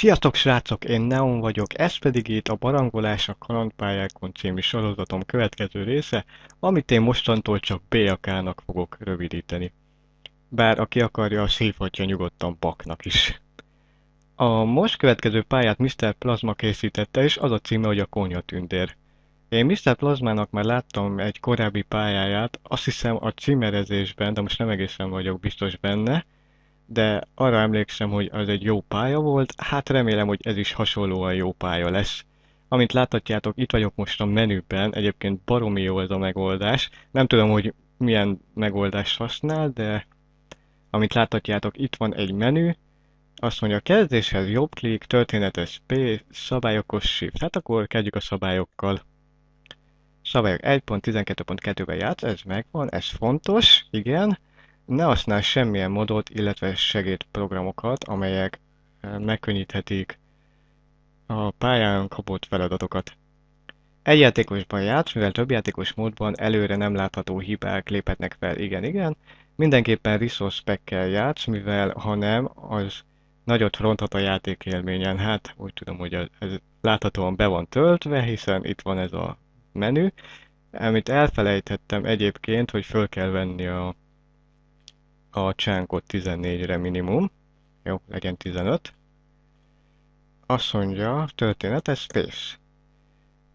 Sziasztok srácok, én Neon vagyok, ez pedig itt a Barangolás a Kalandpályákon című sorozatom következő része, amit én mostantól csak BAK-nak fogok rövidíteni. Bár aki akarja, szívhatja nyugodtan Baknak is. A most következő pályát Mr. Plasma készítette, és az a címe, hogy a konyhatündér. Én Mr. Plasmának már láttam egy korábbi pályáját, azt hiszem a címerezésben, de most nem egészen vagyok biztos benne, de arra emlékszem, hogy az egy jó pálya volt, hát remélem, hogy ez is hasonlóan jó pálya lesz. Amint láthatjátok, itt vagyok most a menüben, egyébként baromi jó ez a megoldás. Nem tudom, hogy milyen megoldást használ, de amit láthatjátok, itt van egy menü, azt mondja, kezdéshez jobb klik, történetes P, szabályokos shift. Hát akkor kezdjük a szabályokkal. Szabályok 1.12.2-ben játsz, ez megvan, ez fontos, igen ne használj semmilyen modot, illetve segédprogramokat, amelyek megkönnyíthetik a pályán kapott feladatokat. Egy játékosban játsz, mivel több játékos módban előre nem látható hibák léphetnek fel, igen, igen. Mindenképpen resource pack játsz, mivel ha nem, az nagyot ronthat a játék élményen. Hát úgy tudom, hogy ez láthatóan be van töltve, hiszen itt van ez a menü. Amit elfelejtettem egyébként, hogy föl kell venni a a csánkot 14-re minimum, jó, legyen 15. Azt mondja, történet, ez space.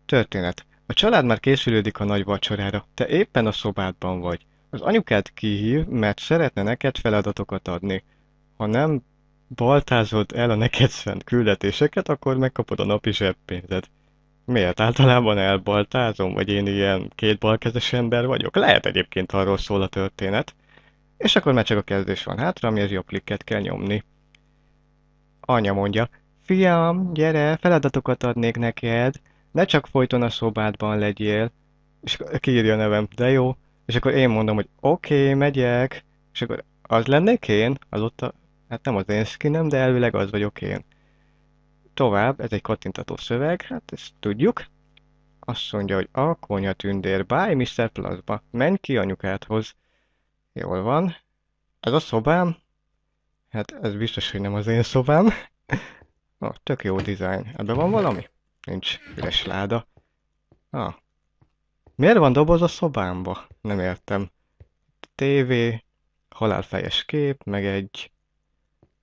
Történet. A család már készülődik a nagy vacsorára, te éppen a szobádban vagy. Az anyukád kihív, mert szeretne neked feladatokat adni. Ha nem baltázod el a neked szent küldetéseket, akkor megkapod a napi zseppénzed. Miért? Általában elbaltázom, vagy én ilyen kétbalkezes ember vagyok? Lehet egyébként arról szól a történet. És akkor már csak a kezdés van hátra, amihez jobb klikket kell nyomni. Anya mondja, fiam, gyere, feladatokat adnék neked, ne csak folyton a szobádban legyél. És kiírja a nevem, de jó. És akkor én mondom, hogy oké, okay, megyek. És akkor az lennék én, az ott a, hát nem az én skinem, de elvileg az vagyok én. Tovább, ez egy kattintató szöveg, hát ezt tudjuk. Azt mondja, hogy a tündér, báj Mr. Plasba, menj ki anyukádhoz. Jól van. Ez a szobám? Hát ez biztos, hogy nem az én szobám. Na, ah, tök jó dizájn. Ebben van valami? Nincs üres láda. Ah. Miért van doboz a szobámba? Nem értem. TV, halálfejes kép, meg egy...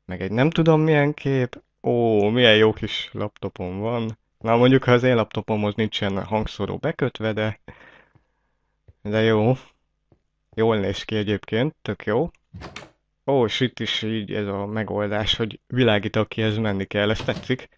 Meg egy nem tudom milyen kép. Ó, milyen jó kis laptopom van. Na mondjuk, ha az én laptopomhoz nincsen hangszóró bekötve, de... De jó, Jól néz ki egyébként, tök jó. Ó, és itt is így ez a megoldás, hogy világít, akihez menni kell, ez tetszik.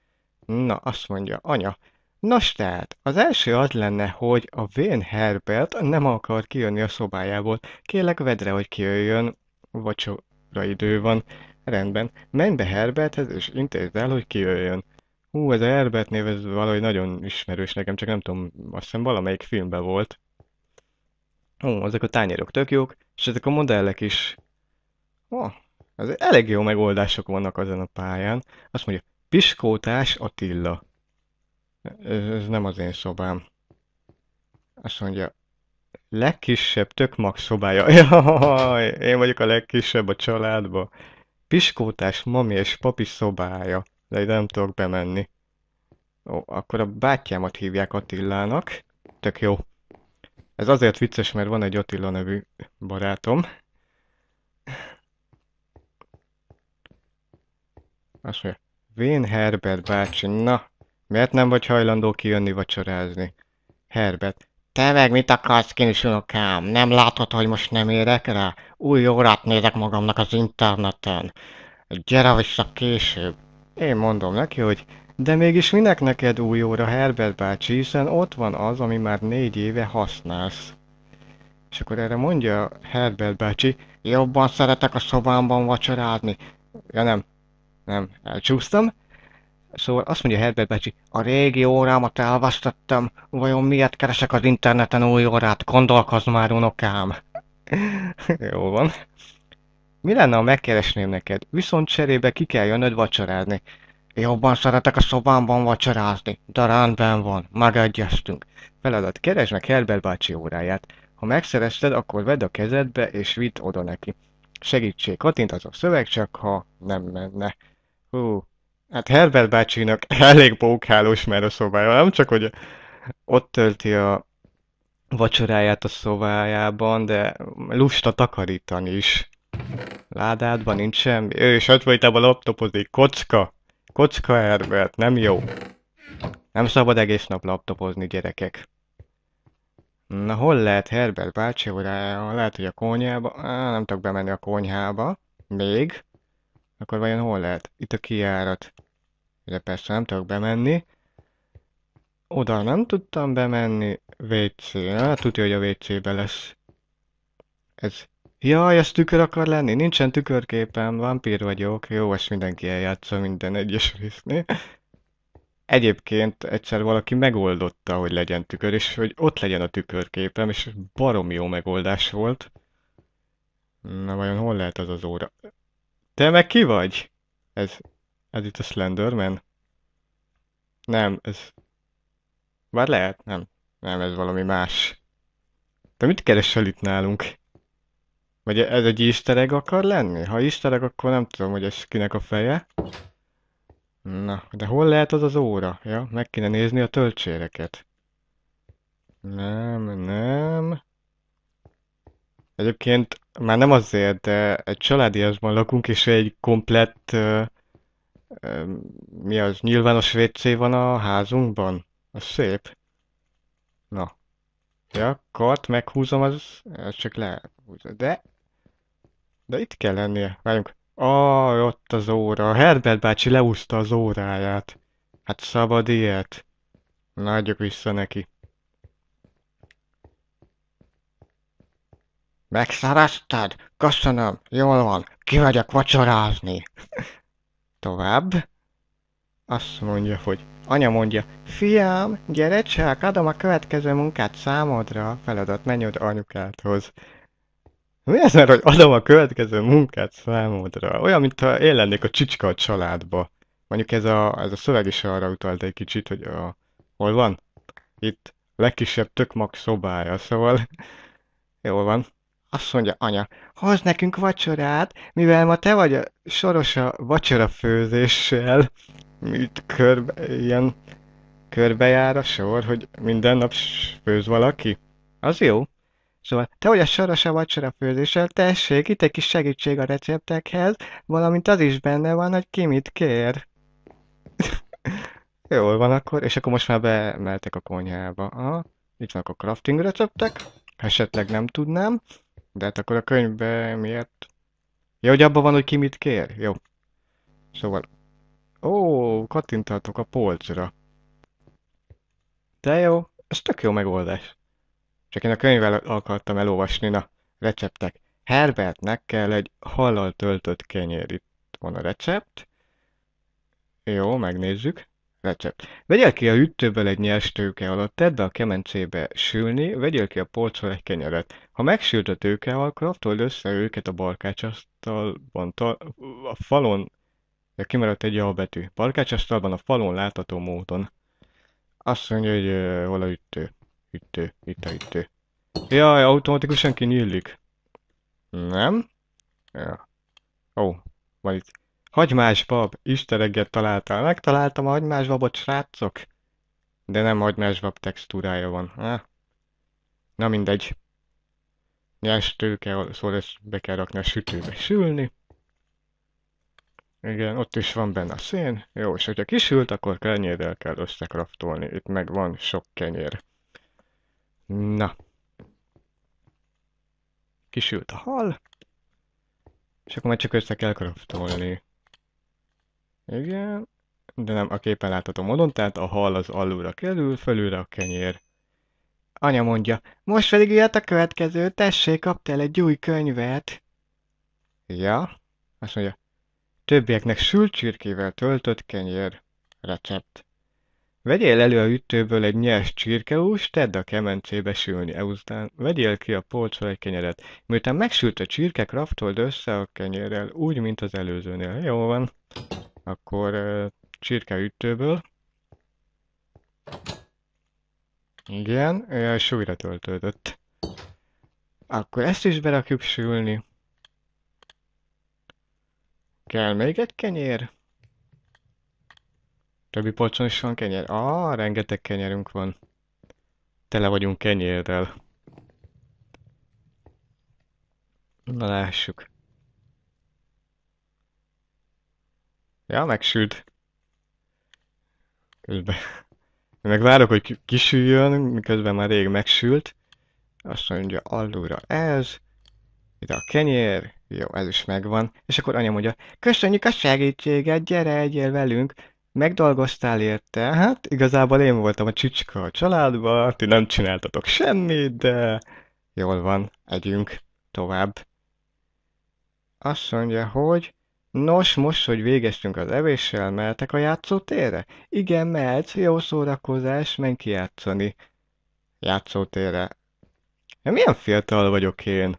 Na, azt mondja, anya. Nos tehát, az első az lenne, hogy a vén Herbert nem akar kijönni a szobájából. Kélek vedre, hogy kijöjjön, vacsora idő van. Rendben, menj be Herberthez és intézd el, hogy kijöjjön. Hú, ez a Herbert név, ez valahogy nagyon ismerős nekem, csak nem tudom, azt hiszem valamelyik filmben volt. Ó, ezek a tányérok tök jók, és ezek a modellek is. Ó, ez elég jó megoldások vannak azon a pályán. Azt mondja, Piskótás Attila. Ez, ez nem az én szobám. Azt mondja, legkisebb tökmag szobája. Jaj, én vagyok a legkisebb a családba. Piskótás mami és papi szobája. De ide nem tudok bemenni. Ó, akkor a bátyámat hívják Attilának. Tök jó. Ez azért vicces, mert van egy Attila nevű barátom. Azt mondja, Vén Herbert bácsi, na, miért nem vagy hajlandó kijönni vacsorázni? Herbert, te meg mit akarsz, kinis unokám? Nem látod, hogy most nem érek rá? Új órát nézek magamnak az interneten. Gyere vissza később. Én mondom neki, hogy de mégis minek neked új óra, Herbert bácsi, hiszen ott van az, ami már négy éve használsz. És akkor erre mondja Herbert bácsi, jobban szeretek a szobámban vacsorázni. Ja nem, nem, elcsúsztam. Szóval azt mondja Herbert bácsi, a régi órámat elvesztettem, vajon miért keresek az interneten új órát, gondolkozz már unokám. Jó van. Mi lenne, ha megkeresném neked? Viszont cserébe ki kell jönnöd vacsorázni. Jobban szeretek a szobámban vacsorázni, de rendben van, megegyeztünk. Feladat, keresd meg Herbert bácsi óráját. Ha megszerezted, akkor vedd a kezedbe és vidd oda neki. Segítség, kattint az a szöveg, csak ha nem menne. Hú, hát Herbert bácsinak elég bókhálós már a szobája, nem csak, hogy ott tölti a vacsoráját a szobájában, de lusta takarítani is. Ládádban nincs semmi. Ő is ott a laptopozik, kocka. Kocka Herbert, nem jó. Nem szabad egész nap laptopozni, gyerekek. Na, hol lehet Herbert bácsi órája? Lehet, hogy a konyhába? Á, nem tudok bemenni a konyhába. Még. Akkor vajon hol lehet? Itt a kiárat. De persze nem tudok bemenni. Oda nem tudtam bemenni. WC. Hát tudja, hogy a WC-be lesz. Ez Jaj, ez tükör akar lenni? Nincsen tükörképem, vampír vagyok. Jó, ezt mindenki eljátsza minden egyes résznél. Egyébként egyszer valaki megoldotta, hogy legyen tükör, és hogy ott legyen a tükörképem, és barom jó megoldás volt. Na vajon hol lehet az az óra? Te meg ki vagy? Ez, ez itt a Slenderman? Nem, ez... Bár lehet, nem. Nem, ez valami más. Te mit keresel itt nálunk? Vagy ez egy istereg akar lenni? Ha istereg, akkor nem tudom, hogy ez kinek a feje. Na, de hol lehet az az óra? Ja, meg kéne nézni a töltséreket. Nem, nem. Egyébként már nem azért, de egy családiasban lakunk, és egy komplett, uh, uh, mi az, nyilvános WC van a házunkban. Az szép. Na. Ja, kart meghúzom, az, az csak le. De de itt kell lennie. Várjunk. Ah, ott az óra. Herbert bácsi leúszta az óráját. Hát szabad ilyet. Na, adjuk vissza neki. Megszáraztad? Köszönöm, jól van, ki vacsorázni. Tovább. Azt mondja, hogy anya mondja, fiam, gyere csak, adom a következő munkát számodra, feladat menj oda anyukádhoz. Mi ez mert, hogy adom a következő munkát számodra? Olyan, mintha én lennék a csicska a családba. Mondjuk ez a, ez a szöveg is arra utalt egy kicsit, hogy a, hol van? Itt legkisebb mag szobája, szóval jól van. Azt mondja anya, hoz nekünk vacsorát, mivel ma te vagy a soros a főzéssel, Mit körbe, ilyen körbejár a sor, hogy minden nap főz valaki. Az jó. Szóval te hogy a soros a vacsora főzéssel, tessék, itt egy kis segítség a receptekhez, valamint az is benne van, hogy ki mit kér. Jól van akkor, és akkor most már bemeltek a konyhába. Aha, itt vannak a crafting receptek, esetleg nem tudnám, de hát akkor a könyvbe miért? Ja, hogy abban van, hogy ki mit kér? Jó. Szóval... Ó, kattinthatok a polcra. De jó, ez tök jó megoldás. Csak én a könyvvel akartam elolvasni, na, receptek. Herbertnek kell egy hallal töltött kenyér. Itt van a recept. Jó, megnézzük. Recept. Vegyél ki a hűtőből egy nyers tőke alatt, tedd be a kemencébe sülni, vegyél ki a polcról egy kenyeret. Ha megsült a akkor attól össze őket a barkácsasztalban, a falon, de kimaradt egy A betű, barkácsasztalban a falon látható módon. Azt mondja, hogy uh, hol a ütő. Itt, itt, itt. Jaj, automatikusan kinyílik. Nem? Ja. Ó, van itt. Hagymásbab, istereget találtál. Megtaláltam a babot, srácok. De nem bab textúrája van. Ha? Na mindegy. Nyers tőke, szóval ezt be kell rakni a sütőbe sülni. Igen, ott is van benne a szén. Jó, és hogyha kisült, akkor kenyérrel kell összekraftolni. Itt meg van sok kenyér. Na. Kisült a hal. És akkor már csak össze kell kraftolni. Igen. De nem a képen látható módon, tehát a hal az alulra kerül, fölülre a kenyér. Anya mondja, most pedig jött a következő, tessék, kaptál egy új könyvet. Ja, azt mondja, többieknek sült csirkével töltött kenyér recept. Vegyél elő a hűtőből egy nyers csirkehús, tedd a kemencébe sülni, ezután vegyél ki a polcról egy kenyeret. Miután megsült a csirke, kraftold össze a kenyérrel, úgy, mint az előzőnél. Jó van. Akkor uh, csirke hűtőből. Igen, a súlyra töltődött. Akkor ezt is berakjuk sülni. Kell még egy kenyér? Többi polcson is van kenyer? Ah, rengeteg kenyerünk van. Tele vagyunk kenyérrel. Na lássuk. Ja, megsült. Közben. meg várok, hogy kisüljön, miközben már rég megsült. Azt mondja, alulra ez, ide a kenyér, jó, ez is megvan. És akkor anya mondja, köszönjük a segítséget, gyere, egyél velünk megdolgoztál érte, hát igazából én voltam a csücska a családban, ti nem csináltatok semmit, de jól van, együnk tovább. Azt mondja, hogy nos, most, hogy végeztünk az evéssel, mehetek a játszótérre? Igen, mehetsz, jó szórakozás, menj ki játszani. Játszótérre. Milyen fiatal vagyok én?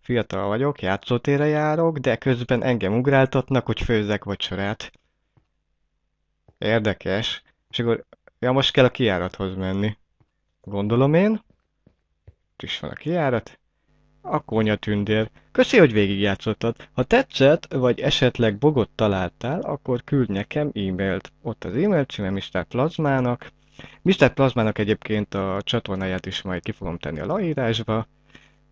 Fiatal vagyok, játszótérre járok, de közben engem ugráltatnak, hogy főzzek vacsorát. Érdekes. És akkor, ja, most kell a kiárathoz menni. Gondolom én. Itt is van a kiárat. A konya tündér. Köszi, hogy végigjátszottad. Ha tetszett, vagy esetleg bogot találtál, akkor küld nekem e-mailt. Ott az e-mail címe Mr. Plazmának. Mr. Plazmának egyébként a csatornáját is majd ki fogom tenni a leírásba.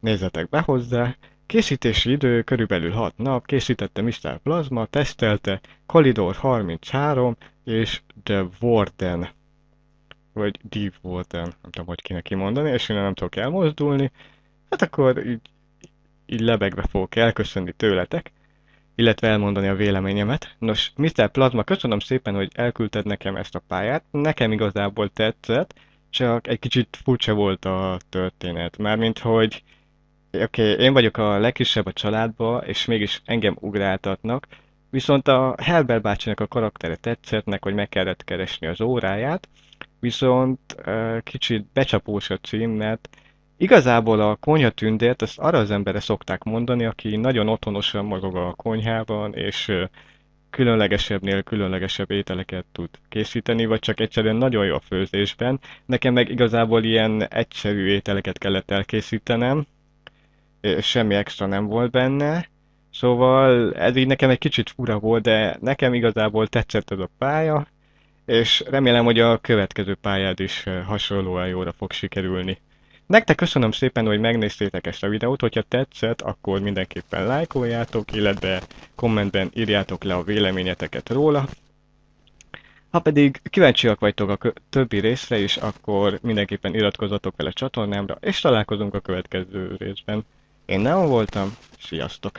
Nézzetek be hozzá, Készítési idő körülbelül 6 nap, készítette Mr. Plasma, tesztelte Kalidor 33 és The Warden, vagy The Warden, nem tudom, hogy kéne kimondani, és én nem tudok elmozdulni, hát akkor így, így lebegve fogok elköszönni tőletek, illetve elmondani a véleményemet. Nos, Mr. Plasma, köszönöm szépen, hogy elküldted nekem ezt a pályát, nekem igazából tetszett, csak egy kicsit furcsa volt a történet, mármint hogy oké, okay, én vagyok a legkisebb a családba, és mégis engem ugráltatnak, viszont a Helber bácsinak a karaktere tetszett, meg hogy meg kellett keresni az óráját, viszont kicsit becsapós a cím, mert igazából a konyhatündért azt arra az emberre szokták mondani, aki nagyon otthonosan mozog a konyhában, és különlegesebbnél különlegesebb ételeket tud készíteni, vagy csak egyszerűen nagyon jó a főzésben. Nekem meg igazából ilyen egyszerű ételeket kellett elkészítenem, semmi extra nem volt benne, szóval ez így nekem egy kicsit fura volt, de nekem igazából tetszett ez a pálya, és remélem, hogy a következő pályád is hasonlóan jóra fog sikerülni. Nektek köszönöm szépen, hogy megnéztétek ezt a videót, hogyha tetszett, akkor mindenképpen lájkoljátok, illetve kommentben írjátok le a véleményeteket róla. Ha pedig kíváncsiak vagytok a többi részre is, akkor mindenképpen iratkozzatok fel a csatornámra, és találkozunk a következő részben. Én nem voltam, sziasztok!